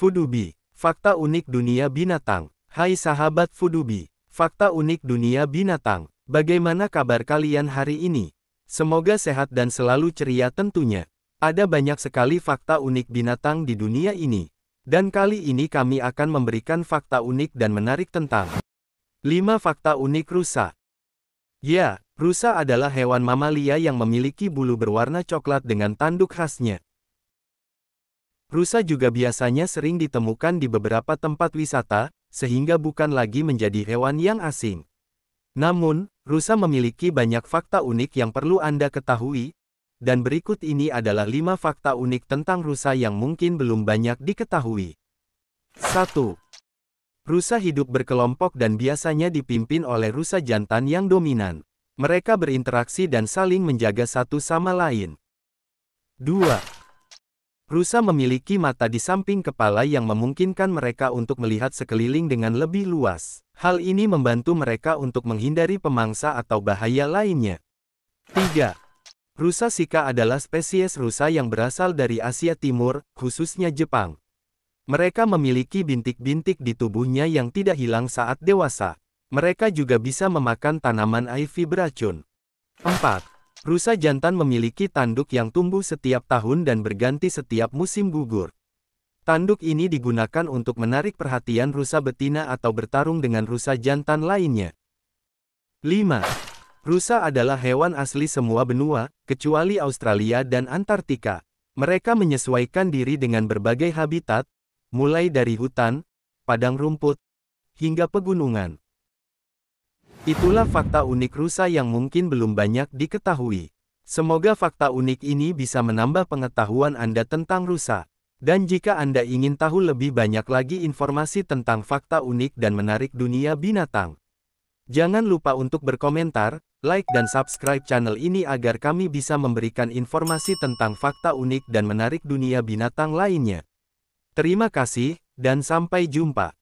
Fudubi, Fakta Unik Dunia Binatang Hai sahabat Fudubi, Fakta Unik Dunia Binatang, bagaimana kabar kalian hari ini? Semoga sehat dan selalu ceria tentunya. Ada banyak sekali fakta unik binatang di dunia ini. Dan kali ini kami akan memberikan fakta unik dan menarik tentang 5 Fakta Unik Rusa Ya, rusa adalah hewan mamalia yang memiliki bulu berwarna coklat dengan tanduk khasnya. Rusa juga biasanya sering ditemukan di beberapa tempat wisata, sehingga bukan lagi menjadi hewan yang asing. Namun, rusa memiliki banyak fakta unik yang perlu Anda ketahui, dan berikut ini adalah 5 fakta unik tentang rusa yang mungkin belum banyak diketahui. 1. Rusa hidup berkelompok dan biasanya dipimpin oleh rusa jantan yang dominan. Mereka berinteraksi dan saling menjaga satu sama lain. 2. Rusa memiliki mata di samping kepala yang memungkinkan mereka untuk melihat sekeliling dengan lebih luas. Hal ini membantu mereka untuk menghindari pemangsa atau bahaya lainnya. 3. Rusa Sika adalah spesies rusa yang berasal dari Asia Timur, khususnya Jepang. Mereka memiliki bintik-bintik di tubuhnya yang tidak hilang saat dewasa. Mereka juga bisa memakan tanaman ivy beracun. 4. Rusa jantan memiliki tanduk yang tumbuh setiap tahun dan berganti setiap musim gugur. Tanduk ini digunakan untuk menarik perhatian rusa betina atau bertarung dengan rusa jantan lainnya. 5. Rusa adalah hewan asli semua benua, kecuali Australia dan Antartika. Mereka menyesuaikan diri dengan berbagai habitat, mulai dari hutan, padang rumput, hingga pegunungan. Itulah fakta unik rusa yang mungkin belum banyak diketahui. Semoga fakta unik ini bisa menambah pengetahuan Anda tentang rusa. Dan jika Anda ingin tahu lebih banyak lagi informasi tentang fakta unik dan menarik dunia binatang, jangan lupa untuk berkomentar, like dan subscribe channel ini agar kami bisa memberikan informasi tentang fakta unik dan menarik dunia binatang lainnya. Terima kasih, dan sampai jumpa.